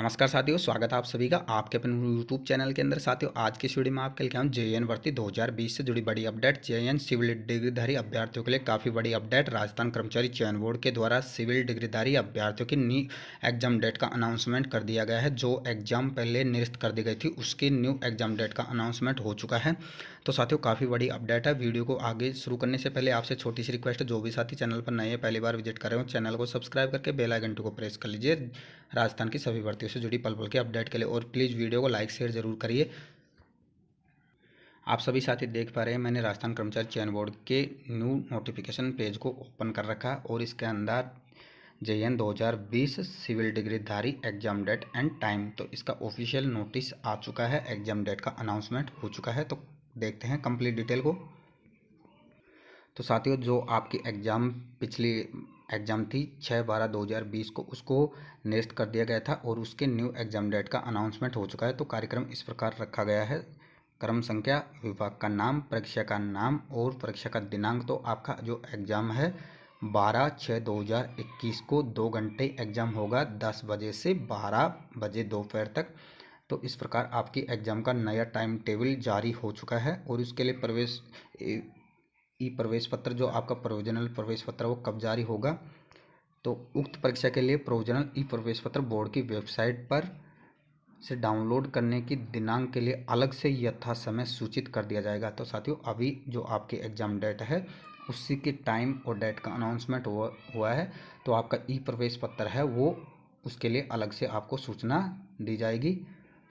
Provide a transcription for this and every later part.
नमस्कार साथियों स्वागत है आप सभी का आपके अपने यूट्यूब चैनल के अंदर साथियों आज की वीडियो में आपके लिए हम जे एन भर्ती बीस से जुड़ी बड़ी अपडेट जे एन सिविल डिग्रीधारी अभ्यर्थियों के लिए काफ़ी बड़ी अपडेट राजस्थान कर्मचारी चयन बोर्ड के द्वारा सिविल डिग्रीधारी अभ्यर्थियों की न्यू एग्जाम डेट का अनाउंसमेंट कर दिया गया है जो एग्जाम पहले निरस्त कर दी गई थी उसकी न्यू एग्जाम डेट का अनाउंसमेंट हो चुका है तो साथियों काफ़ी बड़ी अपडेट है वीडियो को आगे शुरू करने से पहले आपसे छोटी सी रिक्वेस्ट जो भी साथी चैनल पर नए हैं पहली बार विजिट कर रहे हो चैनल को सब्सक्राइब करके बेलाइकन टू को प्रेस कर लीजिए राजस्थान की सभी भर्तियों से जुड़ी पल पल के अपडेट के लिए और प्लीज़ वीडियो को लाइक शेयर जरूर करिए आप सभी साथी देख पा रहे हैं मैंने राजस्थान कर्मचारी चयन बोर्ड के न्यू नोटिफिकेशन पेज को ओपन कर रखा और इसके अंदर जे एन दो हज़ार बीस सिविल डिग्रीधारी एग्जाम डेट एंड टाइम तो इसका ऑफिशियल नोटिस आ चुका है एग्जाम डेट का अनाउंसमेंट हो चुका है तो देखते हैं कंप्लीट डिटेल को तो साथियों जो आपकी एग्ज़ाम पिछली एग्ज़ाम थी छः बारह दो हज़ार बीस को उसको निरस्त कर दिया गया था और उसके न्यू एग्ज़ाम डेट का अनाउंसमेंट हो चुका है तो कार्यक्रम इस प्रकार रखा गया है क्रम संख्या विभाग का नाम परीक्षा का नाम और परीक्षा का दिनांक तो आपका जो एग्ज़ाम है बारह छः दो हज़ार इक्कीस को दो घंटे एग्ज़ाम होगा दस बजे से बारह बजे दोपहर तक तो इस प्रकार आपकी एग्ज़ाम का नया टाइम टेबल जारी हो चुका है और इसके लिए प्रवेश ई प्रवेश पत्र जो आपका प्रोविजनल प्रवेश पत्र वो कब जारी होगा तो उक्त परीक्षा के लिए प्रोविजनल ई प्रवेश पत्र बोर्ड की वेबसाइट पर से डाउनलोड करने की दिनांक के लिए अलग से यथा समय सूचित कर दिया जाएगा तो साथियों अभी जो आपके एग्ज़ाम डेट है उसी के टाइम और डेट का अनाउंसमेंट हुआ हुआ है तो आपका ई प्रवेश पत्र है वो उसके लिए अलग से आपको सूचना दी जाएगी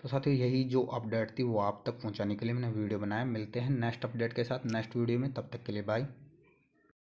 तो साथियों यही जो अपडेट थी वो आप तक पहुंचाने के लिए मैंने वीडियो बनाया मिलते हैं नेक्स्ट अपडेट के साथ नेक्स्ट वीडियो में तब तक के लिए बाय